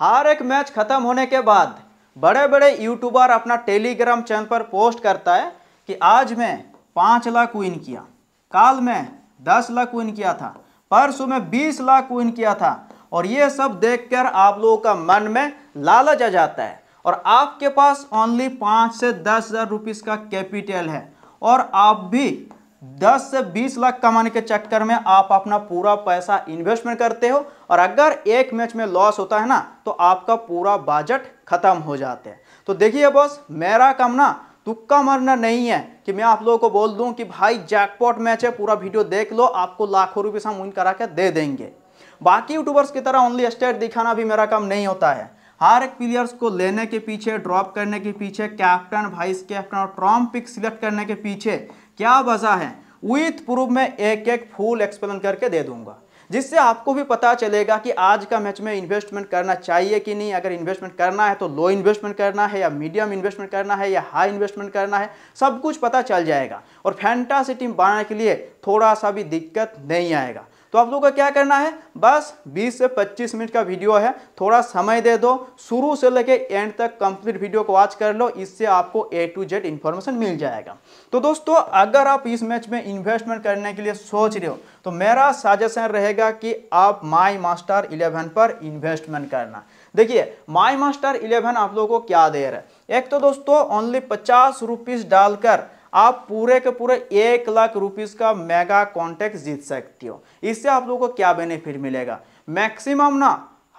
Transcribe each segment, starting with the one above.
हर एक मैच खत्म होने के बाद बड़े बड़े यूट्यूबर अपना टेलीग्राम चैनल पर पोस्ट करता है कि आज मैं पाँच लाख विन किया काल में दस लाख विन किया था परसों में बीस लाख विन किया था और ये सब देखकर आप लोगों का मन में लालच आ जाता है और आपके पास ओनली पाँच से दस हज़ार रुपीज़ का कैपिटल है और आप भी 10 से 20 लाख कमाने के चक्कर में आप अपना पूरा पैसा इन्वेस्टमेंट करते हो और अगर एक मैच में लॉस होता है ना तो आपका पूरा बजट खत्म हो जाता है तो देखिए बॉस मेरा काम ना तुक्का मरना नहीं है कि मैं आप लोगों को बोल दूं कि भाई जैकपॉट मैच है पूरा वीडियो देख लो आपको लाखों रुपये से हम विन करा के दे देंगे बाकी यूट्यूबर्स की तरह ओनली स्टेट दिखाना भी मेरा काम नहीं होता है हर एक प्लेयर्स को लेने के पीछे ड्रॉप करने के पीछे कैप्टन वाइस कैप्टन और ट्रॉम पिक सिलेक्ट करने के पीछे क्या वजह है विथ प्रूफ में एक एक फुल एक्सप्लेन करके दे दूंगा जिससे आपको भी पता चलेगा कि आज का मैच में इन्वेस्टमेंट करना चाहिए कि नहीं अगर इन्वेस्टमेंट करना है तो लो इन्वेस्टमेंट करना है या मीडियम इन्वेस्टमेंट करना है या हाई इन्वेस्टमेंट करना है सब कुछ पता चल जाएगा और फैंटासी टीम बनाने के लिए थोड़ा सा भी दिक्कत नहीं आएगा तो आप लोग को क्या करना है बस 20 से 25 मिनट का वीडियो है थोड़ा समय दे दो शुरू से लेके एंड तक कंप्लीट वीडियो को वॉच कर लो इससे आपको ए टू जेड इन्फॉर्मेशन मिल जाएगा तो दोस्तों अगर आप इस मैच में इन्वेस्टमेंट करने के लिए सोच रहे हो तो मेरा सजेशन रहेगा कि आप माई मास्टर इलेवन पर इन्वेस्टमेंट करना देखिए माई मास्टर इलेवन आप लोगों को क्या दे रहा है एक तो दोस्तों ओनली पचास रुपीज़ डालकर आप पूरे के पूरे एक लाख रुपीस का मेगा कॉन्टैक्ट जीत सकती हो इससे आप लोगों को क्या बेनिफिट मिलेगा मैक्सिमम ना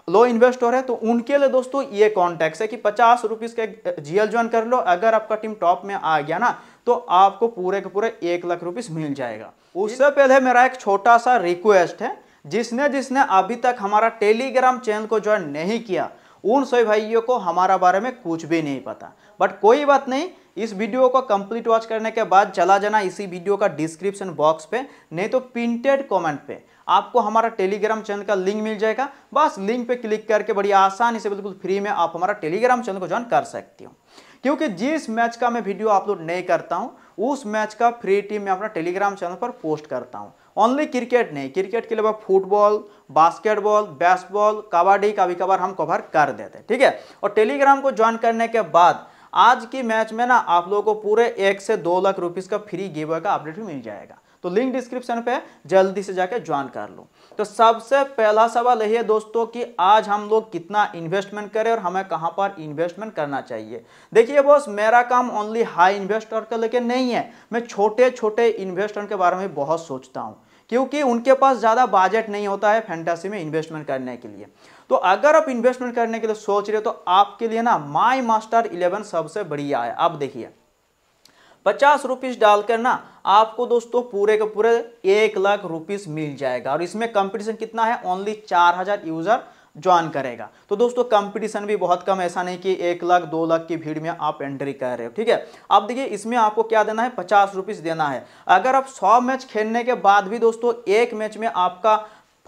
लो इन्वेस्टर है तो उनके लिए दोस्तों ये कॉन्टैक्ट है कि पचास रुपीज़ का जीएल ज्वाइन कर लो अगर आपका टीम टॉप में आ गया ना तो आपको पूरे के पूरे एक लाख रुपीस मिल जाएगा उससे पहले मेरा एक छोटा सा रिक्वेस्ट है जिसने जिसने अभी तक हमारा टेलीग्राम चैनल को ज्वाइन नहीं किया उन सभी भाइयों को हमारा बारे में कुछ भी नहीं पता बट कोई बात नहीं इस वीडियो को कंप्लीट वॉच करने के बाद चला जाना इसी वीडियो का डिस्क्रिप्शन बॉक्स पे नहीं तो प्रिंटेड कमेंट पे आपको हमारा टेलीग्राम चैनल का लिंक मिल जाएगा बस लिंक पे क्लिक करके बड़ी आसानी से बिल्कुल फ्री में आप हमारा टेलीग्राम चैनल को ज्वाइन कर सकती हो क्योंकि जिस मैच का मैं वीडियो अपलोड नहीं करता हूँ उस मैच का फ्री टीम मैं अपना टेलीग्राम चैनल पर पोस्ट करता हूँ ओनली क्रिकेट नहीं क्रिकेट के अलावा फुटबॉल बास्केटबॉल बेसबॉल कबड्डी कभी कभार हम कवर कर देते हैं ठीक है और टेलीग्राम को ज्वाइन करने के बाद आज की मैच में ना आप लोगों को पूरे एक से दो लाख रुपीज का फ्री गिव का अपडेट भी मिल जाएगा तो लिंक डिस्क्रिप्शन पे जल्दी से जाके ज्वाइन कर लो तो सबसे पहला सवाल यही है दोस्तों कि आज हम लोग कितना इन्वेस्टमेंट करें और हमें कहां पर इन्वेस्टमेंट करना चाहिए देखिए बॉस मेरा काम ओनली हाई इन्वेस्टर का लेकिन नहीं है मैं छोटे छोटे इन्वेस्टर के बारे में बहुत सोचता हूँ क्योंकि उनके पास ज़्यादा बजट नहीं होता है फैंटासी में इन्वेस्टमेंट करने के लिए तो अगर आप इन्वेस्टमेंट करने के लिए सोच रहे हो तो आपके लिए ना माई मास्टर इलेवन सबसे बढ़िया है आप देखिए पचास रुपीज़ डालकर ना आपको दोस्तों पूरे के पूरे एक लाख रुपीस मिल जाएगा और इसमें कंपटीशन कितना है ओनली चार हजार यूज़र ज्वाइन करेगा तो दोस्तों कंपटीशन भी बहुत कम ऐसा नहीं कि एक लाख दो लाख की भीड़ में आप एंट्री कर रहे हो ठीक है अब देखिए इसमें आपको क्या देना है पचास रुपीस देना है अगर आप सौ मैच खेलने के बाद भी दोस्तों एक मैच में आपका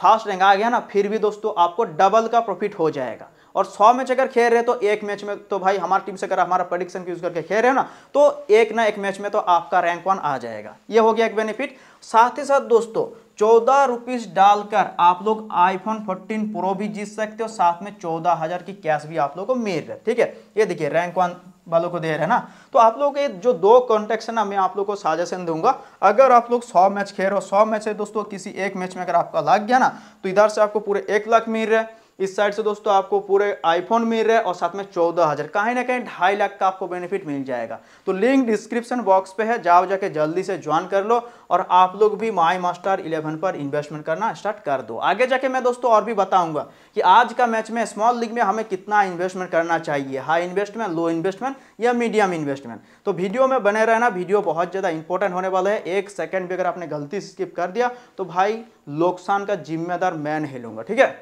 फास्ट रैंक आ गया ना फिर भी दोस्तों आपको डबल का प्रॉफिट हो जाएगा और 100 मैच अगर खेल रहे तो एक मैच में तो भाई हमारी टीम से अगर हमारा प्रडिक्शन यूज करके खेल रहे हो ना तो एक ना एक मैच में तो आपका रैंक वन आ जाएगा ये हो गया एक बेनिफिट साथ ही साथ दोस्तों चौदह रुपीज डालकर आप लोग आईफोन 14 प्रो भी जीत सकते हो साथ में चौदह हजार की कैश भी आप लोग को मिल रहा है ठीक है ये देखिए रैंक वन वालों को दे रहे हैं ना तो आप लोग के जो दो कॉन्टेक्ट है ना मैं आप लोग को साजेशन दूंगा अगर आप लोग सौ मैच खेल रहे हो सौ मैच है दोस्तों किसी एक मैच में अगर आपका लग गया ना तो इधर से आपको पूरे एक लाख मिल रहा है इस साइड से दोस्तों आपको पूरे आईफोन मिल रहा है और साथ में चौदह हज़ार कहीं ना कहीं ढाई लाख का आपको बेनिफिट मिल जाएगा तो लिंक डिस्क्रिप्शन बॉक्स पे है जाओ जाके जल्दी से ज्वाइन कर लो और आप लोग भी माई मास्टर इलेवन पर इन्वेस्टमेंट करना स्टार्ट कर दो आगे जाके मैं दोस्तों और भी बताऊंगा कि आज का मैच में स्मॉल लीग में हमें कितना इन्वेस्टमेंट करना चाहिए हाई इन्वेस्टमेंट लो इन्वेस्टमेंट या मीडियम इन्वेस्टमेंट तो वीडियो में बने रहना वीडियो बहुत ज़्यादा इंपॉर्टेंट होने वाला है एक सेकेंड भी अगर आपने गलती स्किप कर दिया तो भाई नुकसान का जिम्मेदार मैं नहीं लूंगा ठीक है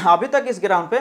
हाँ, अभी तक इस ग्राउंड पे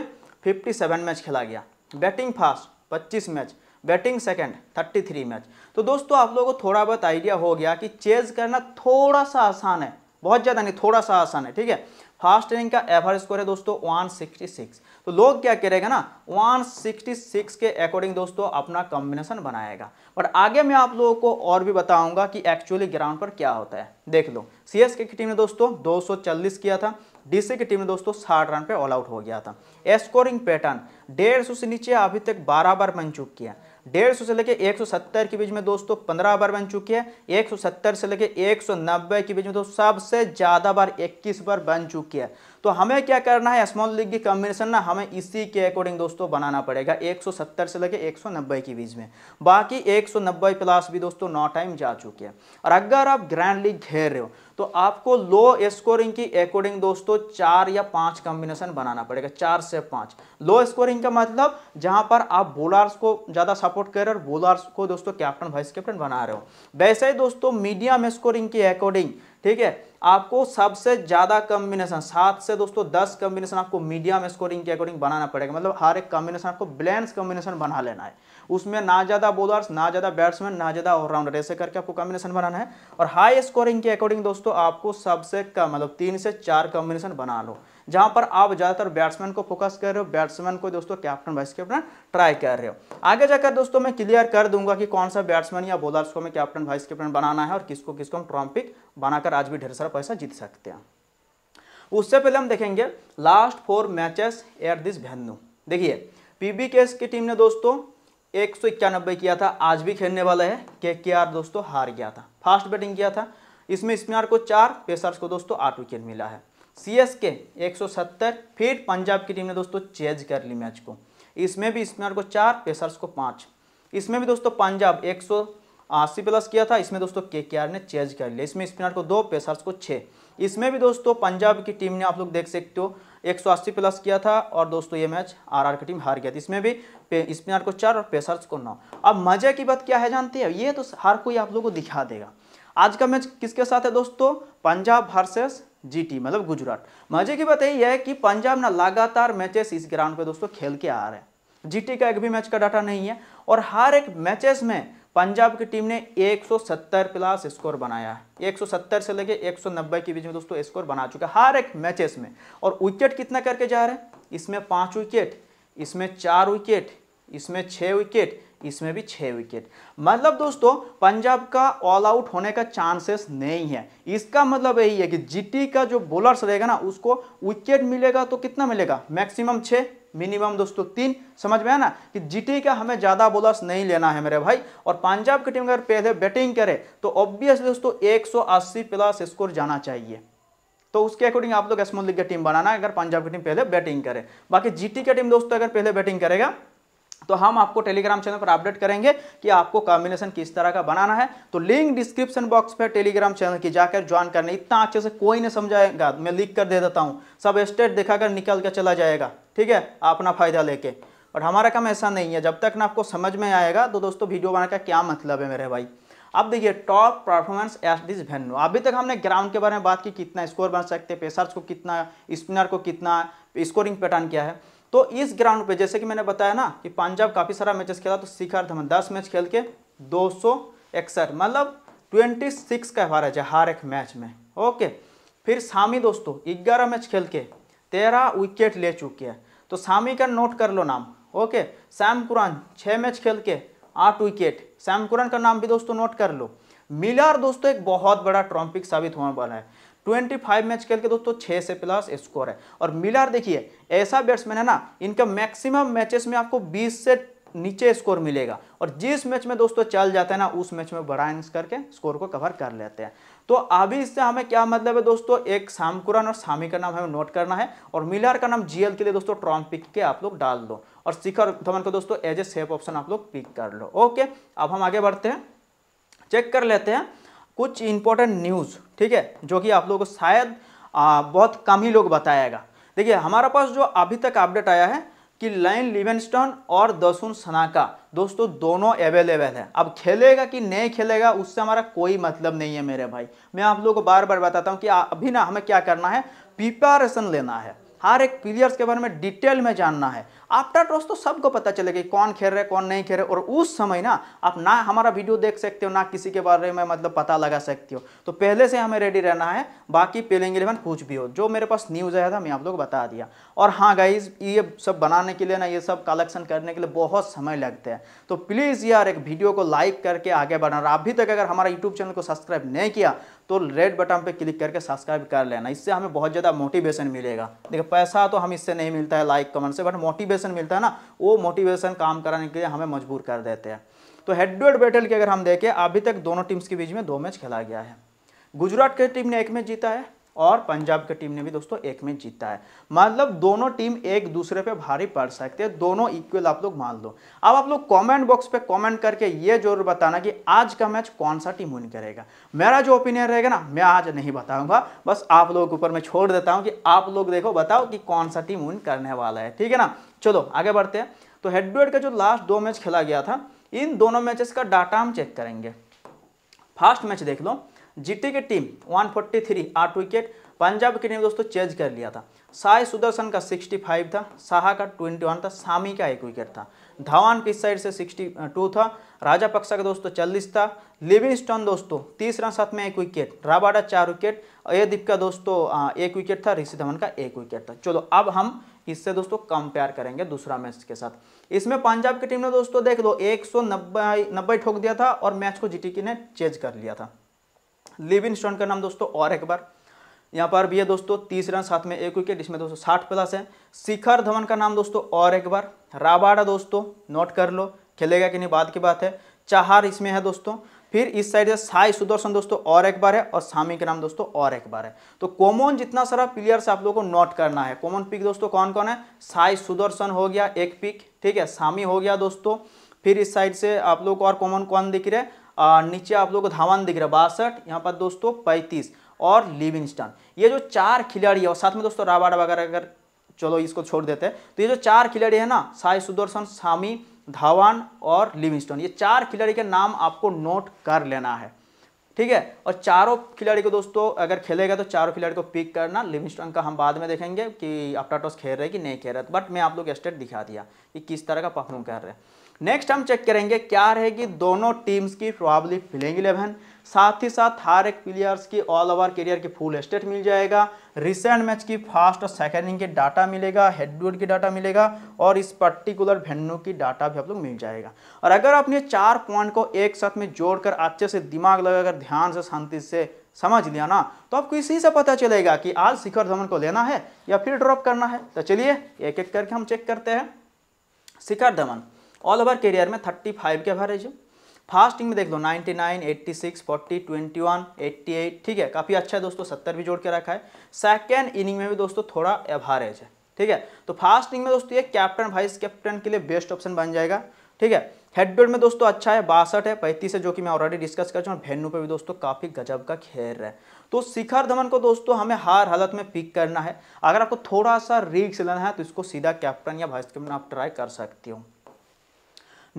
57 मैच खेला गया batting first 25 match batting second 33 match तो दोस्तों आप लोगों को थोड़ा बहुत आइडिया हो गया कि चेज करना थोड़ा सा आसान है बहुत ज़्यादा नहीं थोड़ा सा आसान है ठीक है फास्ट इनिंग का एवरेज स्कोर है दोस्तों 166 तो लोग क्या करेगा ना 166 के अकॉर्डिंग दोस्तों अपना कॉम्बिनेशन बनाएगा बट आगे मैं आप लोगों को और भी बताऊंगा कि एक्चुअली ग्राउंड पर क्या होता है देख लो एस की टीम ने दोस्तों 240 किया था डीसी की टीम ने दोस्तों साठ रन पे ऑल आउट हो गया था स्कोरिंग पैटर्न डेढ़ सौ से नीचे अभी तक बारह बार बन चुकी है डेढ़ सौ से लेके 170 के बीच में दोस्तों पंद्रह बार बन चुकी है 170 से लेके 190 के बीच में दोस्तों सबसे ज़्यादा बार 21 बार बन चुकी है तो हमें क्या करना है स्मॉल लीग की कॉम्बिनेशन ना हमें इसी के अकॉर्डिंग दोस्तों बनाना पड़ेगा 170 से लेके 190 के बीच में बाकी 190 प्लस भी दोस्तों नौ टाइम जा चुके हैं और अगर आप ग्रैंड लीग घेर रहे हो तो आपको लो स्कोरिंग की अकॉर्डिंग दोस्तों चार या पांच कॉम्बिनेशन बनाना पड़ेगा चार से पांच लो स्कोरिंग का मतलब जहां पर आप बोलर्स को ज्यादा सपोर्ट कर रहे हो और बोलर्स को दोस्तों कैप्टन वाइस कैप्टन बना रहे हो वैसे ही दोस्तों मीडियम स्कोरिंग की अकॉर्डिंग ठीक है आपको सबसे ज़्यादा कॉम्बिनेशन सात से दोस्तों दस कम्बिनेशन आपको मीडियम स्कोरिंग के अकॉर्डिंग बनाना पड़ेगा मतलब हर एक कॉम्बिनेशन आपको ब्लेंस कॉम्बिनेशन बना लेना है उसमें ना ज़्यादा बोलर्स ना ज़्यादा बैट्समैन ना ज़्यादा ऑलराउंडर ऐसे करके आपको कॉम्बिनेशन बनाना है और हाई स्कोरिंग के अकॉर्डिंग दोस्तों आपको सबसे कम मतलब तीन से चार कॉम्बिनेशन बना लो जहां पर आप ज्यादातर बैट्समैन को फोकस कर रहे हो बैट्समैन को दोस्तों कैप्टन वाइस कैप्टन ट्राई कर रहे हो आगे जाकर दोस्तों मैं क्लियर कर दूंगा कि कौन सा बैट्समैन या बॉलर्स को हमें कैप्टन वाइस कैप्टन बनाना है और किसको किसको हम ट्रॉम्पिक बनाकर आज भी ढेर सारा पैसा जीत सकते हैं उससे पहले हम देखेंगे last four matches at this venue देखिए पीबी केस की टीम ने दोस्तों एक सौ इक्यानबे किया था आज भी खेलने वाला है के के आर दोस्तों हार गया था फास्ट बैटिंग किया था इसमें स्पिनर को चार पेसर्स को दोस्तों आठ विकेट मिला है सी एस के एक सौ सत्तर फिर पंजाब की टीम ने दोस्तों चेज कर ली मैच को इसमें भी स्पिनर को चार पेसर्स को पाँच इसमें भी दोस्तों पंजाब एक सौ अस्सी प्लस किया था इसमें दोस्तों के के आर ने चेंज कर लिया इसमें स्पिनर को दो पेसर्स को छः इसमें भी दोस्तों पंजाब की टीम ने आप लोग देख सकते हो 180 प्लस किया था और दोस्तों ये मैच आरआर की टीम हार गया था इसमें भी स्पिनर को चार और पेसर्स को नौ अब मजे की बात क्या है जानते हैं ये तो हर कोई आप लोग को दिखा देगा आज का मैच किसके साथ है दोस्तों पंजाब वर्सेस जीटी मतलब गुजरात मजे की बात यही है कि पंजाब ना लगातार मैचेस इस ग्राउंड पे दोस्तों खेल के आ रहे हैं जीटी का एक भी मैच का डाटा नहीं है और हर एक मैचेस में पंजाब की टीम ने 170 प्लस स्कोर बनाया है 170 से लेके 190 के बीच में दोस्तों स्कोर बना चुका है हर एक मैचेस में और विकेट कितना करके जा रहे हैं इसमें पाँच विकेट इसमें चार विकेट इसमें छः विकेट इसमें भी छः विकेट मतलब दोस्तों पंजाब का ऑल आउट होने का चांसेस नहीं है इसका मतलब यही है कि जीटी का जो बॉलर्स रहेगा ना उसको विकेट मिलेगा तो कितना मिलेगा मैक्सिमम छः मिनिमम दोस्तों तीन समझ में है ना कि जीटी का हमें ज़्यादा बॉलर्स नहीं लेना है मेरे भाई और पंजाब की टीम अगर पहले बैटिंग करे तो ऑब्वियसली दोस्तों एक प्लस स्कोर जाना चाहिए तो उसके अकॉर्डिंग आप लोग एसमोल लीग की टीम बनाना अगर पंजाब की टीम पहले बैटिंग करे बाकी जीटी की टीम दोस्तों अगर पहले बैटिंग करेगा तो हम आपको टेलीग्राम चैनल पर अपडेट करेंगे कि आपको कॉम्बिनेशन किस तरह का बनाना है तो लिंक डिस्क्रिप्शन बॉक्स पर टेलीग्राम चैनल की जाकर ज्वाइन करने इतना अच्छे से कोई नहीं समझाएगा मैं लिख कर दे देता हूँ सब स्टेट देखा कर निकल कर चला जाएगा ठीक है अपना फायदा लेके और हमारा काम ऐसा नहीं है जब तक ना आपको समझ में आएगा तो दोस्तों वीडियो बनाने का क्या मतलब है मेरे भाई अब देखिए top performance at this venue अभी तक हमने ग्राउंड के बारे में बात की कितना स्कोर बन सकते हैं पेसर्स को कितना स्पिनर को कितना स्कोरिंग पैटर्न क्या है तो इस ग्राउंड पे जैसे कि मैंने बताया ना कि पंजाब काफ़ी सारा मैचेस खेला तो शिखर धवन दस मैच खेल के दो मतलब ट्वेंटी सिक्स का एवरेज है हर एक मैच में ओके फिर शामी दोस्तों ग्यारह मैच खेल के तेरह विकेट ले चुके हैं तो शामी का नोट कर लो नाम ओके सैम कुरान छः मैच खेल के आठ विकेट सैम कुरान का नाम भी दोस्तों नोट कर लो मिलर दोस्तों एक बहुत बड़ा ट्रॉम्पिक साबित होने वाला है ट्वेंटी फाइव मैच खेल के दोस्तों छः से प्लस स्कोर है और मिलर देखिए ऐसा बैट्समैन है ना इनका मैक्सिमम मैचेस में आपको बीस से नीचे स्कोर मिलेगा और जिस मैच में दोस्तों चल जाते हैं ना उस मैच में बड़ा इनिंग्स करके स्कोर को कवर कर लेते हैं तो अभी इससे हमें क्या मतलब है दोस्तों एक सामकुरन और सामी का नाम हमें नोट करना है और मिलर का नाम जीएल के लिए दोस्तों ट्रॉम पिक के आप लोग डाल दो और शिखर धवन को दोस्तों एज ए सेफ ऑप्शन आप लोग पिक कर लो ओके अब हम आगे बढ़ते हैं चेक कर लेते हैं कुछ इंपॉर्टेंट न्यूज़ ठीक है जो कि आप लोगों को शायद बहुत कम ही लोग बताएगा देखिए हमारा पास जो अभी तक अपडेट आया है कि लाइन लिवेंस्टन और दसुन सनाका दोस्तों दोनों अवेलेबल है अब खेलेगा कि नहीं खेलेगा उससे हमारा कोई मतलब नहीं है मेरे भाई मैं आप लोगों को बार बार बताता हूँ कि अभी ना हमें क्या करना है प्रिपरेशन लेना है हर एक प्लेयर्स के बारे में डिटेल में जानना है आफ्टर टॉस तो सबको पता चलेगा कौन खेल रहे कौन नहीं खेल रहे और उस समय ना आप ना हमारा वीडियो देख सकते हो ना किसी के बारे में मतलब पता लगा सकते हो तो पहले से हमें रेडी रहना है बाकी प्लेइंग इलेवन कुछ भी हो जो मेरे पास न्यूज़ आया था मैं आप लोग बता दिया और हाँ गाइज ये सब बनाने के लिए ना ये सब कलेक्शन करने के लिए बहुत समय लगता है तो प्लीज़ यार एक वीडियो को लाइक करके आगे बढ़ाना अभी तक अगर हमारा यूट्यूब चैनल को सब्सक्राइब नहीं किया तो रेड बटन पे क्लिक करके सब्सक्राइब कर लेना इससे हमें बहुत ज़्यादा मोटिवेशन मिलेगा देखिए पैसा तो हम इससे नहीं मिलता है लाइक कमेंट से बट मोटिवेशन मोटिवेशन मिलता है ना वो मोटिवेशन काम कराने के लिए हमें मजबूर कर देते हैं तो हेड टू हेड बैटल की अगर हम देखें अभी तक दोनों टीम्स के बीच में दो मैच खेला गया है गुजरात की टीम ने एक मैच जीता है और पंजाब की टीम ने भी दोस्तों एक मैच जीता है मतलब दोनों टीम एक दूसरे पे भारी पड़ सकते हैं दोनों इक्वल आप लोग मान लो अब आप लोग कमेंट बॉक्स पे कमेंट करके ये जरूर बताना कि आज का मैच कौन सा टीम विन करेगा मेरा जो ओपिनियन रहेगा ना मैं आज नहीं बताऊंगा बस आप लोगों के ऊपर मैं छोड़ देता हूँ कि आप लोग देखो बताओ कि कौन सा टीम विन करने वाला है ठीक है ना चलो आगे बढ़ते हैं तो हेड का जो लास्ट दो मैच खेला गया था इन दोनों मैचेस का डाटा हम चेक करेंगे फास्ट मैच देख लो जीटी की टीम 143 आठ विकेट पंजाब की टीम दोस्तों चेंज कर लिया था साई सुदर्शन का 65 था साहा का 21 था सामी का एक विकेट था धवान की साइड से 62 था राजा पक्सा का दोस्तों चालीस था लिविंगस्टन दोस्तों तीस रन साथ में एक विकेट राबाडा चार विकेट अयदीप का दोस्तों एक विकेट था ऋषि धवन का एक विकेट था चलो अब हम इससे दोस्तों कंपेयर करेंगे दूसरा मैच के साथ इसमें पंजाब की टीम ने दोस्तों देख लो एक सौ ठोक दिया था और मैच को जीटी ने चेज कर लिया था लिविन स्टोन का नाम दोस्तों और एक बार यहाँ पर भी है दोस्तों तीस रन साथ में एक विकेट इसमें दोस्तों साठ प्लस है शिखर धवन का नाम दोस्तों और एक बार राबाडा दोस्तों नोट कर लो खेलेगा कि नहीं बाद की बात है चाहार इसमें है दोस्तों फिर इस साइड से साई सुदर्शन दोस्तों और एक बार है और सामी के नाम दोस्तों और एक बार है तो कॉमन जितना सारा प्लेयर्स आप लोगों को नोट करना है कॉमन पिक दोस्तों कौन कौन है साई सुदर्शन हो गया एक पिक ठीक है सामी हो गया दोस्तों फिर इस साइड से आप लोग को और कॉमन कौन दिख रहे हैं नीचे आप लोगों को धावन दिख रहा है बासठ यहाँ पर दोस्तों पैंतीस और लिविंगस्टन ये जो चार खिलाड़ी है और साथ में दोस्तों राबाड वगैरह अगर चलो इसको छोड़ देते हैं तो ये जो चार खिलाड़ी है ना साई सुदर्शन सामी धावान और लिविंगस्टन ये चार खिलाड़ी के नाम आपको नोट कर लेना है ठीक है और चारों खिलाड़ी को दोस्तों अगर खेलेगा तो चारों खिलाड़ी को पिक करना लिविंगस्टन का हम बाद में देखेंगे कि अपटा टॉस खेल रहे कि नहीं खेल रहे बट मैं आप लोग स्टेट दिखा दिया कि किस तरह का परफॉर्म कर रहे हैं नेक्स्ट हम चेक करेंगे क्या रहेगी दोनों टीम्स की प्रॉब्लम फिलिंग इलेवन साथ ही साथ हर एक प्लेयर्स की ऑल ओवर करियर की फुल स्टेट मिल जाएगा रिसेंट मैच की फर्स्ट और सेकेंड इनिंग के डाटा मिलेगा हेड की डाटा मिलेगा और इस पर्टिकुलर वेन्यू की डाटा भी आप लोग मिल जाएगा और अगर आपने चार पॉइंट को एक साथ में जोड़कर अच्छे से दिमाग लगाकर ध्यान से शांति से समझ लिया ना तो आपको इसी से पता चलेगा कि आज शिखर धवन को लेना है या फिर ड्रॉप करना है तो चलिए एक एक करके हम चेक करते हैं Shikhar Dhawan all over career में थर्टी फाइव के एवरेज है फास्टिंग में देख लो 99, 86, 40, 21, 88 ठीक है काफ़ी अच्छा है दोस्तों 70 भी जोड़ के रखा है सेकेंड इनिंग में भी दोस्तों थोड़ा एवरेज है ठीक है तो फास्टिंग में दोस्तों ये कैप्टन वाइस कैप्टन के लिए बेस्ट ऑप्शन बन जाएगा ठीक है हेडबेड में दोस्तों अच्छा है बासठ है पैंतीस है जो कि मैं ऑलरेडी डिस्कस कर चुका हूँ और पे भी दोस्तों काफ़ी गजब का खेल रहा है तो शिखर धवन को दोस्तों हमें हर हालत में पिक करना है अगर आपको थोड़ा सा रिक्स लेना है तो इसको सीधा कैप्टन या वाइस कैप्टन आप ट्राई कर सकती हो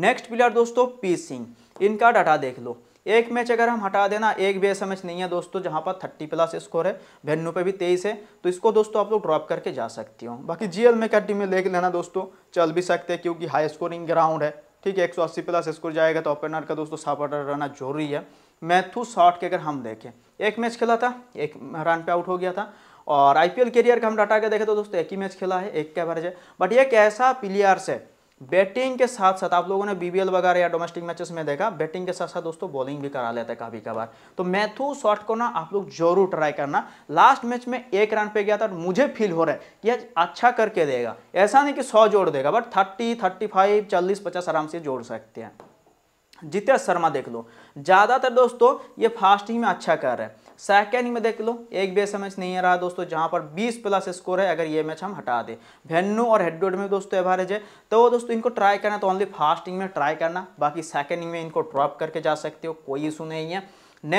नेक्स्ट प्लेयर दोस्तों पी सिंह इनका डाटा देख लो एक मैच अगर हम हटा देना एक भी एस नहीं है दोस्तों जहाँ पर थर्टी प्लस स्कोर है वेन्यू पे भी तेईस है तो इसको दोस्तों आप लोग ड्रॉप करके जा सकती हो बाकी जीएल में क्या टीम में देख लेना दोस्तों चल भी सकते हैं क्योंकि हाई स्कोरिंग ग्राउंड है ठीक है एक प्लस स्कोर जाएगा तो ओपनर का दोस्तों साफ ऑर्डर रहना जरूरी है मैथ्यू शॉर्ट के अगर हम देखें एक मैच खेला था एक रन पे आउट हो गया था और आईपीएल कैरियर का हम डाटा के देखें तो दोस्तों एक ही मैच खेला है एक के एवरेज है बट एक ऐसा प्लेयर्स है बैटिंग के साथ साथ आप लोगों ने बीबीएल वगैरह या डोमेस्टिक मैचेस में देखा बैटिंग के साथ साथ दोस्तों बॉलिंग भी करा लेते हैं कभी कभार तो मैथ्यू शॉट को ना आप लोग जरूर ट्राई करना लास्ट मैच में एक रन पे गया था और मुझे फील हो रहा है कि आज अच्छा करके देगा ऐसा नहीं कि सौ जोड़ देगा बट थर्टी थर्टी फाइव चालीस पचास आराम से जोड़ सकते हैं जितेश शर्मा देख लो ज़्यादातर दोस्तों ये फास्टिंग में अच्छा कर रहे हैं सेकेंड में देख लो एक भी ऐसा मैच नहीं आ रहा दोस्तों जहां पर 20 प्लस स्कोर है अगर ये मैच हम हटा दें भेन्नू और हेडवेड में दोस्तों एवरेज है तो दोस्तों इनको ट्राई करना तो ओनली फास्ट इनिंग में ट्राई करना बाकी सेकेंड इनिंग में इनको ड्रॉप करके जा सकते हो कोई इशू नहीं है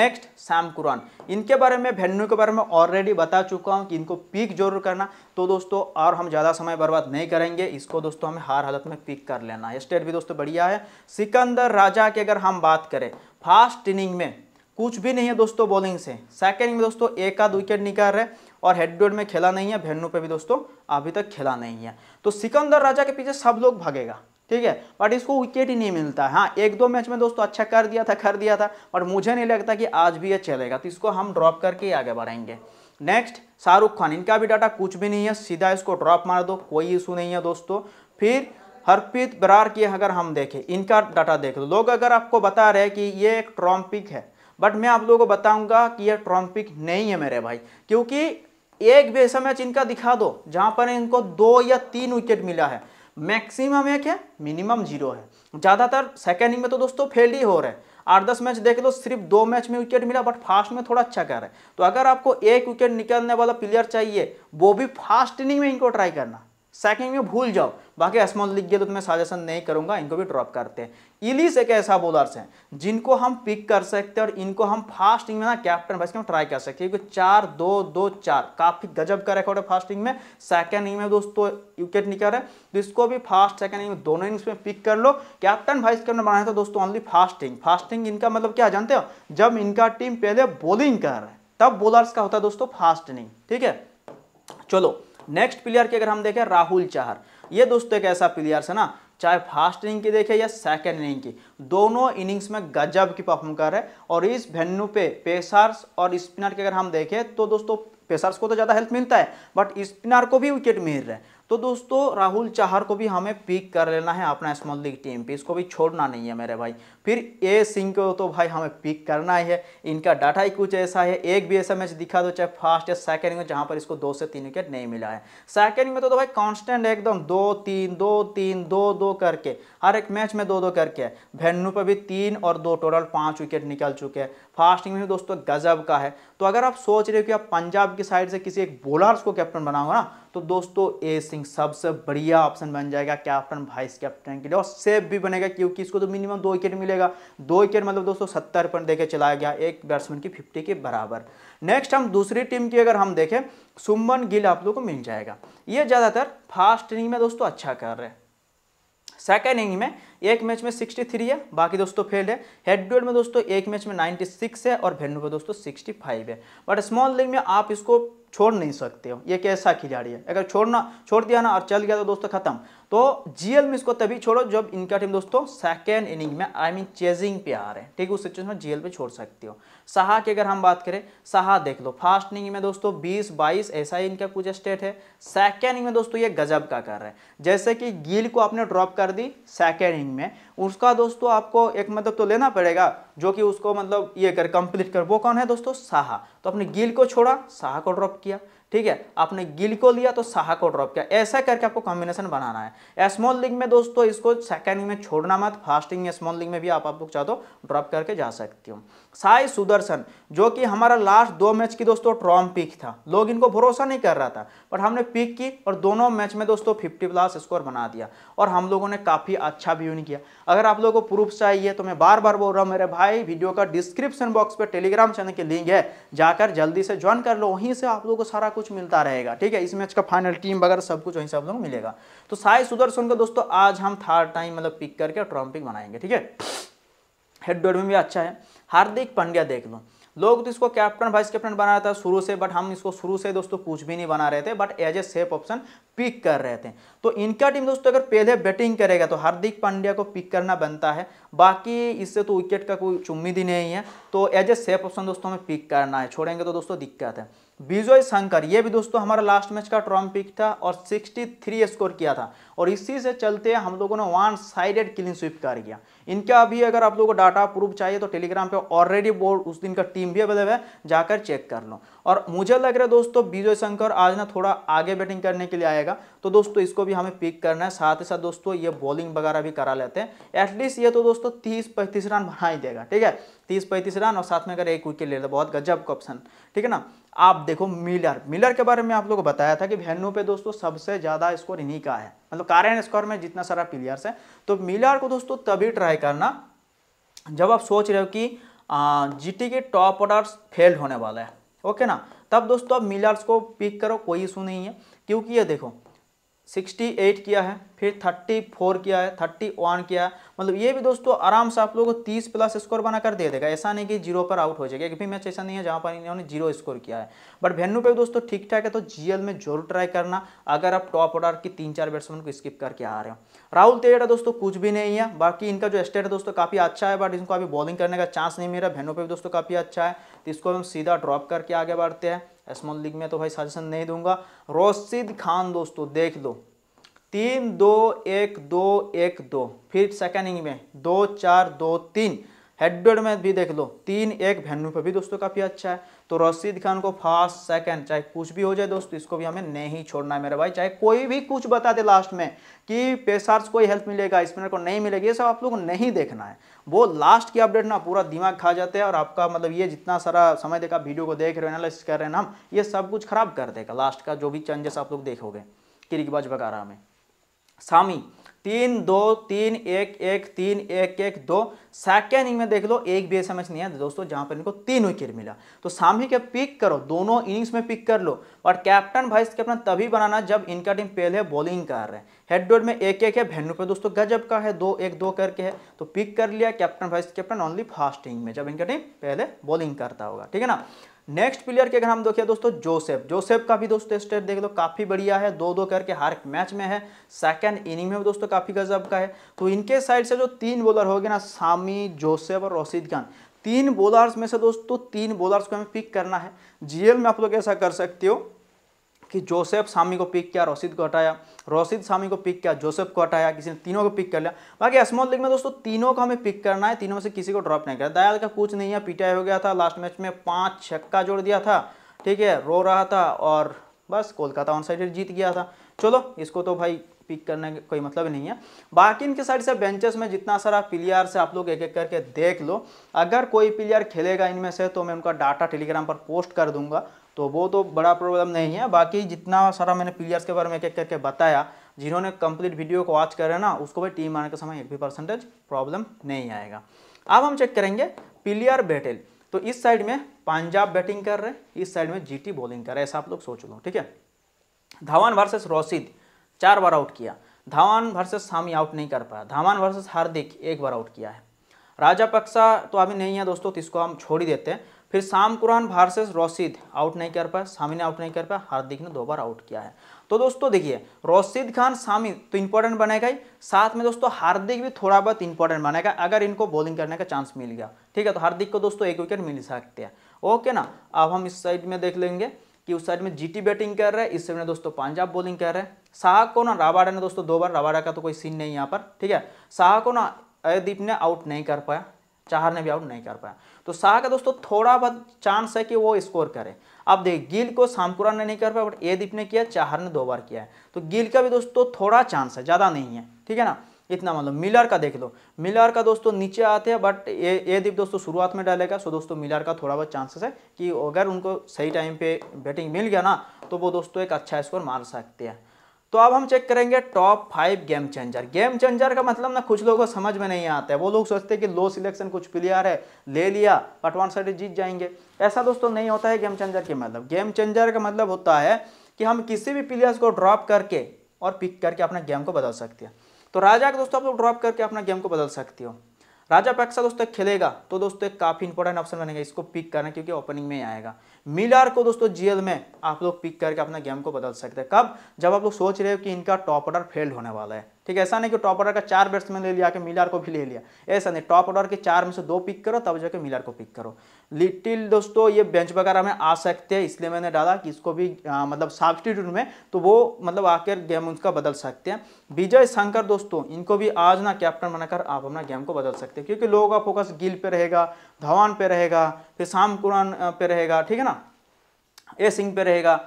नेक्स्ट सैम कुरान इनके बारे में भेन्नू के बारे में ऑलरेडी बता चुका हूँ कि इनको पिक जरूर करना तो दोस्तों और हम ज़्यादा समय बर्बाद नहीं करेंगे इसको दोस्तों हमें हर हालत में पिक कर लेना है स्टेट भी दोस्तों बढ़िया है सिकंदर राजा की अगर हम बात करें फास्ट इनिंग में कुछ भी नहीं है दोस्तों बॉलिंग से सेकेंड में दोस्तों एक आध विकेट निकाल रहे और हेड टू हेड में खेला नहीं है भेन्नू पे भी दोस्तों अभी तक खेला नहीं है तो सिकंदर राजा के पीछे सब लोग भागेगा ठीक है बट इसको विकेट ही नहीं मिलता है हाँ एक दो मैच में दोस्तों अच्छा कर दिया था कर दिया था बट मुझे नहीं लगता कि आज भी ये चलेगा तो इसको हम ड्रॉप करके ही आगे बढ़ाएंगे नेक्स्ट शाहरुख खान इनका भी डाटा कुछ भी नहीं है सीधा इसको ड्रॉप मार दो कोई इशू नहीं है दोस्तों फिर हरप्रीत बरार की अगर हम देखें इनका डाटा देख लो लोग अगर आपको बता रहे हैं कि ये एक ट्रॉम्पिक है बट मैं आप लोगों को बताऊंगा कि यह ट्रॉम्पिक नहीं है मेरे भाई क्योंकि एक भी ऐसा मैच इनका दिखा दो जहां पर इनको दो या तीन विकेट मिला है मैक्सिमम एक है मिनिमम जीरो है ज़्यादातर सेकेंड में तो दोस्तों फेल ही हो रहे हैं आठ दस मैच देख लो सिर्फ दो मैच में विकेट मिला बट फास्ट में थोड़ा अच्छा कर रहे हैं तो अगर आपको एक विकेट निकलने वाला प्लेयर चाहिए वो भी फास्ट इनिंग में इनको ट्राई करना सेकंड में भूल जाओ बाकी स्मॉल लिख गया तो मैं सजेशन नहीं करूंगा इनको भी ड्रॉप करते हैं इलिस एक ऐसा बॉलर्स हैं जिनको हम पिक कर सकते हैं और इनको हम फास्टिंग में ना कैप्टन वाइस में ट्राई कर सकते हैं क्योंकि चार दो दो चार काफ़ी गजब का रिकॉर्ड है फास्टिंग में सेकेंड इनिंग में दोस्तों विकेट निकल रहे तो इसको भी फास्ट सेकेंड इनिंग दोनों इनिंग्स में पिक कर लो कैप्टन वाइस कैप्टन बनाया था दोस्तों ऑनली फास्टिंग फास्टिंग इनका मतलब क्या जानते हो जब इनका टीम पहले बॉलिंग कर रहा है तब बॉलर्स का होता है दोस्तों फास्ट इनिंग ठीक है चलो नेक्स्ट प्लेयर की अगर हम देखें राहुल चाहर ये दोस्तों एक ऐसा प्लेयर्स है ना चाहे फास्ट इनिंग की देखें या सेकेंड इनिंग की दोनों इनिंग्स में गजब की परफॉर्म कर रहे हैं और इस वेन्यू पे पेसर्स और स्पिनर की अगर हम देखें तो दोस्तों पेसर्स को तो ज़्यादा हेल्प मिलता है बट स्पिनर को भी विकेट मिल रहा है तो दोस्तों राहुल चाहर को भी हमें पिक कर लेना है अपना स्मॉल लीग टीम पे इसको भी छोड़ना नहीं है मेरे भाई फिर ए सिंह को तो भाई हमें पिक करना ही है इनका डाटा ही कुछ ऐसा है एक भी ऐसा मैच दिखा दो चाहे फर्स्ट या सेकेंड में जहाँ पर इसको दो से तीन विकेट नहीं मिला है सेकेंड में तो, तो भाई कॉन्स्टेंट एकदम दो तीन दो तीन दो दो करके हर एक मैच में दो दो करके वेन्यू पर भी तीन और दो टोटल पाँच विकेट निकल चुके हैं फास्टिंग में भी दोस्तों गजब का है तो अगर आप सोच रहे हो कि आप पंजाब की साइड से किसी एक बॉलर्स को कैप्टन बनाओगे ना तो दोस्तों ए सिंह सबसे बढ़िया ऑप्शन बन जाएगा कैप्टन वाइस कैप्टन के लिए और सेफ भी बनेगा क्योंकि इसको तो मिनिमम दो विकेट मिलेगा दो विकेट मतलब दोस्तों सत्तर रन देके चलाया गया एक बैट्समैन की फिफ्टी के बराबर नेक्स्ट हम दूसरी टीम की अगर हम देखें सुमन गिल आप लोग को मिल जाएगा ये ज़्यादातर फास्ट इनिंग में दोस्तों अच्छा कर रहे हैं सेकेंड इनिंग में एक मैच में 63 है बाकी दोस्तों फेल्ड है हेड टू हेड में दोस्तों एक मैच में 96 है और वेन्यू में दोस्तों 65 है बट स्मॉल लीग में आप इसको छोड़ नहीं सकते हो ये कैसा खिलाड़ी है अगर छोड़ना छोड़ दिया ना और चल गया तो दोस्तों खत्म तो जीएल में इसको तभी छोड़ो जब इनका टीम दोस्तों सेकेंड इनिंग में आई मीन चेजिंग पे आ रहे हैं ठीक है उस सिचुएशन में जीएल पे छोड़ सकते हो सहा की अगर हम बात करें सहा देख लो फर्स्ट इनिंग में दोस्तों बीस बाईस ऐसा ही इनका कुछ स्टेट है सेकेंड इनिंग में दोस्तों ये गजब का कर रहे हैं जैसे कि गिल को आपने ड्रॉप कर दी सेकेंड इनिंग में उसका दोस्तों आपको एक मतलब तो लेना पड़ेगा जो कि उसको मतलब ये कर कंप्लीट कर वो कौन है दोस्तों साहा तो आपने गिल को छोड़ा साहा को ड्रॉप किया ठीक है आपने गिल को लिया तो साहा को ड्रॉप किया ऐसा करके आपको कॉम्बिनेशन बनाना है स्मॉल लीग में दोस्तों इसको सेकेंड में छोड़ना मत फास्टिंग स्मॉल लीग में भी आप आप लोग चाहो ड्रॉप तो करके जा सकती हूँ साई सुदर्शन जो कि हमारा लास्ट दो मैच की दोस्तों ट्रॉम पिक था लोग इनको भरोसा नहीं कर रहा था बट हमने पिक की और दोनों मैच में दोस्तों 50 प्लस स्कोर बना दिया और हम लोगों ने काफ़ी अच्छा भी नहीं किया अगर आप लोगों को प्रूफ चाहिए तो मैं बार बार बोल रहा हूँ मेरे भाई वीडियो का डिस्क्रिप्शन बॉक्स पर टेलीग्राम चैनल की लिंक है जाकर जल्दी से ज्वाइन कर लो वहीं से आप लोग को सारा कुछ मिलता रहेगा ठीक है इस मैच का फाइनल टीम वगैरह सब कुछ वहीं से आप लोग मिलेगा तो साई सुदर्शन का दोस्तों आज हम थर्ड टाइम मतलब पिक करके ट्रॉम पिक बनाएंगे ठीक है हेड डोड में भी अच्छा है हार्दिक पांड्या देख लो लोग तो इसको कैप्टन वाइस कैप्टन बना रहा था शुरू से बट हम इसको शुरू से दोस्तों कुछ भी नहीं बना रहे थे but as a safe option pick कर रहे थे तो इनका टीम दोस्तों अगर पहले बैटिंग करेगा तो हार्दिक पांड्या को पिक करना बनता है बाकी इससे तो विकेट का कोई उम्मीद ही नहीं है तो एज ए सेफ ऑप्शन दोस्तों हमें पिक करना है छोड़ेंगे तो दोस्तों दिक्कत है विजय शंकर ये भी दोस्तों हमारा लास्ट मैच का ट्रॉम पिक था और सिक्सटी स्कोर किया था और इसी से चलते हम लोगों ने वन साइडेड क्लीन स्विप कर किया इनका अभी अगर आप लोगों को डाटा प्रूफ चाहिए तो टेलीग्राम पे ऑलरेडी बोर्ड उस दिन का टीम भी अवेलेबल है जाकर चेक कर लो और मुझे लग रहा है दोस्तों विजय शंकर आज ना थोड़ा आगे बैटिंग करने के लिए आएगा तो दोस्तों इसको भी हमें पिक करना है साथ ही साथ दोस्तों ये बॉलिंग वगैरह भी करा लेते हैं एटलीस्ट ये तो दोस्तों तीस पैंतीस रन बना ही देगा ठीक है तीस पैंतीस रन और साथ में अगर एक विकेट ले लो बहुत गजब का ऑप्शन ठीक है ना आप देखो मिलर मिलर के बारे में आप लोगों को बताया था कि वेन्यू पे दोस्तों सबसे ज़्यादा स्कोर इन्हीं का है मतलब मतलब कारण स्क्वायर में जितना सारा प्लेयर्स है तो मिलर को दोस्तों तभी ट्राई करना जब आप सोच रहे हो कि जीटी के टॉप ऑर्डर फेल्ड होने वाला है ओके ना तब दोस्तों आप मिलर्स को पिक करो कोई इशू नहीं है क्योंकि ये देखो 68 किया है फिर 34 किया है 31 किया है मतलब ये भी दोस्तों आराम से आप लोगों को 30 प्लस स्कोर बनाकर दे देगा ऐसा नहीं कि जीरो पर आउट हो जाएगा एक भी मैच ऐसा नहीं है जहाँ पर इन्होंने जीरो स्कोर किया है बट वेन्यू पे दोस्तों ठीक ठाक है तो जीएल में जरूर ट्राई करना अगर आप टॉप ऑर्डर की तीन चार बैट्समैन को स्किप करके आ रहे हो राहुल तेरा दोस्तों कुछ भी नहीं है बाकी इनका जो स्टेट है दोस्तों काफ़ी अच्छा है बट इनको अभी बॉलिंग करने का चांस नहीं मिल रहा वेन्यू पे भी दोस्तों काफ़ी अच्छा है तो इसको हम सीधा ड्रॉप करके आगे बढ़ते हैं स्मॉल लीग में तो भाई सजेशन नहीं दूंगा रोशिद खान दोस्तों देख लो तीन दो एक दो एक दो फिर सेकेंड इनिंग में दो चार दो तीन हेड में भी देख लो तीन एक वेन्यू पर भी दोस्तों काफ़ी अच्छा है तो रशीद खान को फर्स्ट सेकंड चाहे कुछ भी हो जाए दोस्तों इसको भी हमें नहीं छोड़ना है मेरे भाई चाहे कोई भी कुछ बता दे लास्ट में कि पेशार्स कोई हेल्प मिलेगा स्पिनर को नहीं मिलेगी ये सब आप लोग नहीं देखना है वो लास्ट की अपडेट ना पूरा दिमाग खा जाते हैं और आपका मतलब ये जितना सारा समय देखा वीडियो को देख रहे हो एनालिस कर रहे हैं ना हम ये सब कुछ खराब कर देगा लास्ट का जो भी चेंजेस आप लोग देखोगे किरिकबाज वगैरह में सामी तीन दो तीन एक एक तीन एक एक दो सेकेंड इनिंग में देख लो एक भी एसएमएच नहीं है दोस्तों जहां पर इनको तीन विकेट मिला तो सामी के पिक करो दोनों इनिंग्स में पिक कर लो और कैप्टन वाइस कैप्टन तभी बनाना जब इनका टीम पहले बॉलिंग कर रहे हैं हेड डोड में एक एक है भेन्नू पे दोस्तों गजब का है दो एक दो करके है तो पिक कर लिया captain vice captain only first inning में जब इनका टीम पहले बॉलिंग करता होगा ठीक है ना नेक्स्ट प्लेयर के अगर हम देखिए दोस्तों जोसेफ जोसेफ का भी दोस्तों स्टेट देख लो काफ़ी बढ़िया है दो दो करके हर मैच में है सेकंड इनिंग में दोस्तों काफ़ी गजब का है तो इनके साइड से जो तीन बॉलर हो गए ना सामी जोसेफ और रोशिद खान तीन बॉलर्स में से दोस्तों तीन बॉलर्स को हमें पिक करना है जीएल में आप लोग ऐसा कर सकते हो कि जोसेफ सामी को पिक किया रोशिद को हटाया रोशिद सामी को पिक किया जोसेफ को हटाया किसी ने तीनों को पिक कर लिया बाकी स्मॉल लीग में दोस्तों तीनों को हमें पिक करना है तीनों में से किसी को ड्रॉप नहीं करना दयाल का कुछ नहीं है पीटीआई हो गया था लास्ट मैच में पाँच छक्का जोड़ दिया था ठीक है रो रहा था और बस कोलकाता ऑन साइड जीत गया था चलो इसको तो भाई पिक करने का कोई मतलब नहीं है बाकी इनके साइड से बेंचेस में जितना सारा प्लेयर से आप लोग एक एक करके देख लो अगर कोई प्लेयर खेलेगा इनमें से तो मैं उनका डाटा टेलीग्राम पर पोस्ट कर दूंगा तो वो तो बड़ा प्रॉब्लम नहीं है बाकी जितना सारा मैंने प्लेयर्स के बारे में एक एक करके बताया जिन्होंने कंप्लीट वीडियो को वॉच करें ना उसको भी टीम आने के समय एक भी परसेंटेज प्रॉब्लम नहीं आएगा अब हम चेक करेंगे प्लेयर बैटल तो इस साइड में पंजाब बैटिंग कर रहे हैं इस साइड में जीटी बॉलिंग कर रहे हैं ऐसा आप लोग सोच लो ठीक है धवन वर्सेस रोशिद चार बार आउट किया धवन वर्सेस शामी आउट नहीं कर पाया धवन वर्सेस हार्दिक एक बार आउट किया है राजा पक्सा तो अभी नहीं है दोस्तों तो इसको हम छोड़ ही देते हैं फिर शाम कुरान भारसेस रोशिद आउट नहीं कर पाया शामी ने आउट नहीं कर पाया हार्दिक ने दो बार आउट किया है तो दोस्तों देखिए रोशिद खान शामी तो इंपॉर्टेंट बनेगा ही साथ में दोस्तों हार्दिक भी थोड़ा बहुत इंपॉर्टेंट बनेगा अगर इनको बॉलिंग करने का चांस मिल गया ठीक है तो हार्दिक को दोस्तों एक विकेट मिल सकते हैं ओके ना अब हम इस साइड में देख लेंगे कि उस साइड में जी बैटिंग कर रहे हैं इस साइड में दोस्तों पंजाब बॉलिंग कर रहे हैं शाह को ना राबाडा ने दोस्तों दो बार राबाडा का तो कोई सीन नहीं यहाँ पर ठीक है शाह को ना अयदीप ने आउट नहीं कर पाया चाहर ने भी आउट नहीं कर पाया तो शाह का दोस्तों थोड़ा बहुत चांस है कि वो स्कोर करे अब देखिए गिल को सामकुरा ने नहीं कर पाया बट एदीप ने किया चाहर ने दो बार किया है तो गिल का भी दोस्तों थोड़ा चांस है ज़्यादा नहीं है ठीक है ना इतना मतलब मिलर का देख लो मिलर का दोस्तों नीचे आते हैं बट ए ये दीप दोस्तों शुरुआत में डालेगा सो दोस्तों मिलर का थोड़ा बहुत चांसेस है कि अगर उनको सही टाइम पे बैटिंग मिल गया ना तो वो दोस्तों एक अच्छा स्कोर मार सकते हैं तो अब हम चेक करेंगे top five game changer game changer का मतलब ना कुछ लोगों को समझ में नहीं आता है वो लोग सोचते हैं कि लो सिलेक्शन कुछ प्लेयर है ले लिया बट वन साइड जीत जाएंगे ऐसा दोस्तों नहीं होता है गेम चेंजर के मतलब गेम चेंजर का मतलब होता है कि हम किसी भी प्लेयर्स को ड्रॉप करके और पिक करके अपना गेम को बदल सकते हैं तो राजा का दोस्तों आप लोग ड्रॉप करके अपना गेम को बदल सकते हो राजा पैक्सा दोस्तों खेलेगा तो दोस्तों एक काफ़ी इंपॉर्टेंट ऑप्शन बनेगा इसको पिक करना क्योंकि ओपनिंग में आएगा मिलर को दोस्तों जीएल में आप लोग पिक करके अपना गेम को बदल सकते हैं कब जब आप लोग सोच रहे हो कि इनका टॉप ऑर्डर फेल्ड होने वाला है ठीक है ऐसा नहीं कि टॉप ऑर्डर का चार बैट्समैन ले लिया कि मिलर को भी ले लिया ऐसा नहीं टॉप ऑर्डर के चार में से दो पिक करो तब जाके मिलर को पिक करो लिटिल दोस्तों ये बेंच वगैरह में आ सकते हैं इसलिए मैंने डाला कि इसको भी आ, मतलब सब्सटीट्यूट में तो वो मतलब आकर गेम उनका बदल सकते हैं विजय शंकर दोस्तों इनको भी आज ना कैप्टन बनाकर आप अपना गेम को बदल सकते हैं क्योंकि लोगों का फोकस गिल पर रहेगा धवान पे रहेगा फिर शाम कुरान पे रहेगा ठीक है ना ए सिंह पे रहेगा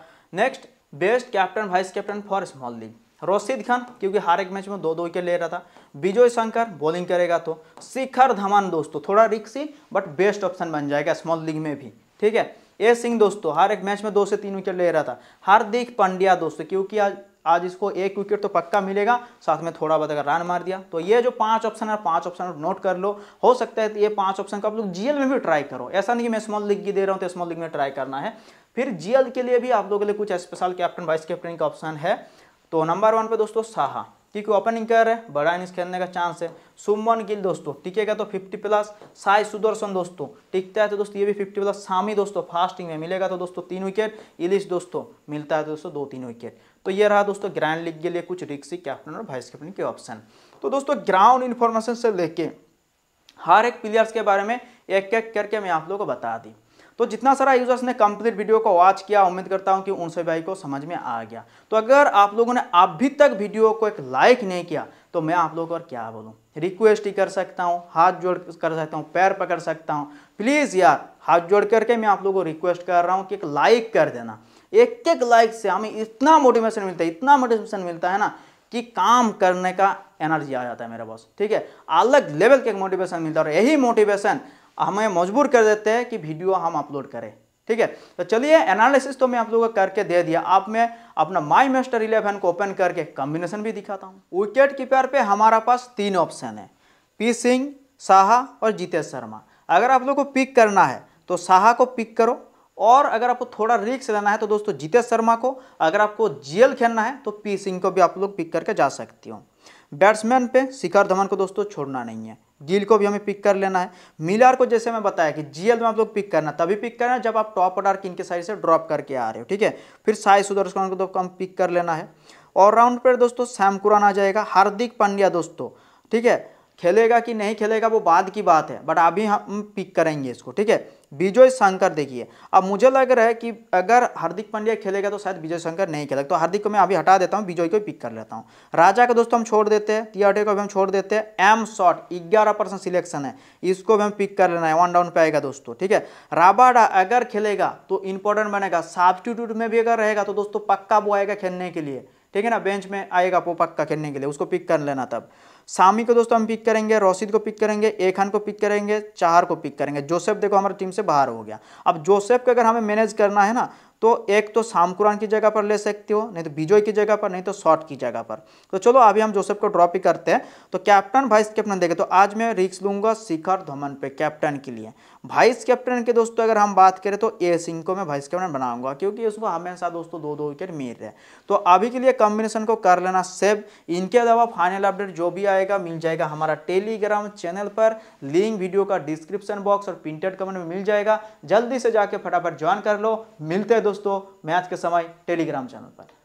next best captain vice captain for small league Rashid Khan क्योंकि हर एक मैच में दो दो विकेट ले रहा था विजय शंकर बॉलिंग करेगा तो शिखर धवन दोस्तों थोड़ा रिक्सी बट बेस्ट ऑप्शन बन जाएगा स्मॉल लीग में भी ठीक है ए सिंह दोस्तों हर एक मैच में दो से तीन विकेट ले रहा था हार्दिक पांड्या दोस्तों क्योंकि आज आज इसको एक विकेट तो पक्का मिलेगा साथ में थोड़ा बहुत अगर रन मार दिया तो ये जो पांच ऑप्शन है पांच ऑप्शन नोट कर लो हो सकता है तो ये पांच ऑप्शन का आप लोग जीएल में भी ट्राई करो ऐसा नहीं कि मैं स्मॉल लीग की दे रहा हूँ तो स्मॉल लीग में ट्राई करना है फिर जीएल के लिए भी आप लोगों के लिए कुछ स्पेशल कैप्टन वाइस कैप्टन का ऑप्शन है तो नंबर वन पे दोस्तों साहा क्योंकि ओपनिंग कर हैं बड़ा इनिंग्स खेलने का चांस है सुमन गिल दोस्तों टिकेगा तो 50 प्लस साई सुदर्शन दोस्तों टिकता है तो दोस्तों ये भी 50 प्लस सामी दोस्तों फास्टिंग में मिलेगा तो दोस्तों तीन विकेट इलिश दोस्तों मिलता है तो दोस्तों दो तीन विकेट तो ये रहा दोस्तों ग्रैंड लीग के लिए कुछ रिक्सी कैप्टन और वाइस कैप्टन के ऑप्शन तो दोस्तों ग्राउंड इन्फॉर्मेशन से लेके हर एक प्लेयर्स के बारे में एक एक करके मैं आप लोगों को बता दी तो जितना सारा यूजर्स ने कंप्लीट वीडियो को वॉच किया उम्मीद करता हूं कि उन सभी भाई को समझ में आ गया तो अगर आप लोगों ने अभी तक वीडियो को एक लाइक नहीं किया तो मैं आप लोगों को क्या बोलूँ रिक्वेस्ट ही कर सकता हूँ हाथ जोड़ कर सकता हूँ पैर पकड़ सकता हूँ प्लीज़ यार हाथ जोड़ करके मैं आप लोगों को रिक्वेस्ट कर रहा हूँ कि एक लाइक कर देना एक एक लाइक से हमें इतना मोटिवेशन मिलता है इतना मोटिवेशन मिलता है ना कि काम करने का एनर्जी आ जाता है मेरे पास ठीक है अलग लेवल के मोटिवेशन मिलता है और यही मोटिवेशन हमें मजबूर कर देते हैं कि वीडियो हम अपलोड करें ठीक है तो चलिए एनालिसिस तो मैं आप लोगों को करके दे दिया आप मैं अपना माई मास्टर इलेवन को ओपन करके कॉम्बिनेशन भी दिखाता हूँ विकेट कीपर पर हमारा पास तीन ऑप्शन है पी सिंह साहा और जितेश शर्मा अगर आप लोग को पिक करना है तो साहा को पिक करो और अगर आपको थोड़ा रिक्स लेना है तो दोस्तों जितेश शर्मा को अगर आपको जीएल खेलना है तो पी सिंह को भी आप लोग पिक करके जा सकती हो बैट्समैन पे शिखर धवन को दोस्तों छोड़ना नहीं है जील को भी हमें पिक कर लेना है मिलर को जैसे मैं बताया कि जीएल में आप लोग पिक करना तभी पिक करना जब आप टॉप ऑर्डर किन के साइड से ड्रॉप करके आ रहे हो ठीक है फिर साई सुदर्शन को तो कम पिक कर लेना है ऑलराउंड पर दोस्तों कुरान आ जाएगा हार्दिक पांड्या दोस्तों ठीक है खेलेगा कि नहीं खेलेगा वो बाद की बात है बट अभी हम पिक करेंगे इसको ठीक है विजय शंकर देखिए अब मुझे लग रहा है कि अगर हार्दिक पांड्या खेलेगा तो शायद विजय शंकर नहीं खेलेगा तो हार्दिक को मैं अभी हटा देता हूँ विजय को पिक कर लेता हूँ राजा का दोस्तों हम छोड़ देते हैं तियाटे को भी हम छोड़ देते हैं एम शॉट ग्यारह परसेंट सिलेक्शन है इसको भी हम पिक कर लेना है वन डाउन पे आएगा दोस्तों ठीक है राबाडा अगर खेलेगा तो इंपॉर्टेंट बनेगा साफ्टीट्यूट में भी अगर रहेगा तो दोस्तों पक्का वो आएगा खेलने के लिए ठीक है ना बेंच में आएगा वो पक्का खेलने के लिए उसको पिक कर लेना तब शामी को दोस्तों हम पिक करेंगे रोशिद को पिक करेंगे ए खान को पिक करेंगे चार को पिक करेंगे जोसेफ देखो हमारी टीम से बाहर हो गया अब जोसेफ को अगर हमें मैनेज करना है ना तो एक तो शाम कुरान की जगह पर ले सकते हो नहीं तो बिजोय की जगह पर नहीं तो शॉर्ट की जगह पर तो चलो अभी हम जोसेफ को ड्रॉप ही करते हैं तो कैप्टन वाइस कैप्टन देखे तो आज मैं रिक्स लूंगा शिखर धमन पे कैप्टन के लिए वाइस कैप्टन के दोस्तों अगर हम बात करें तो ए सिंह को मैं वाइस कैप्टन बनाऊंगा क्योंकि उसको हमेशा दोस्तों दो दो विकेट मिल रहे तो अभी के लिए कॉम्बिनेशन को कर लेना सेव इनके अलावा फाइनल अपडेट जो भी आएगा मिल जाएगा हमारा टेलीग्राम चैनल पर लिंक वीडियो का डिस्क्रिप्शन बॉक्स और प्रिंटेड कमेंट में मिल जाएगा जल्दी से जाके फटाफट ज्वाइन कर लो मिलते हैं दोस्तों मैच के समय टेलीग्राम चैनल पर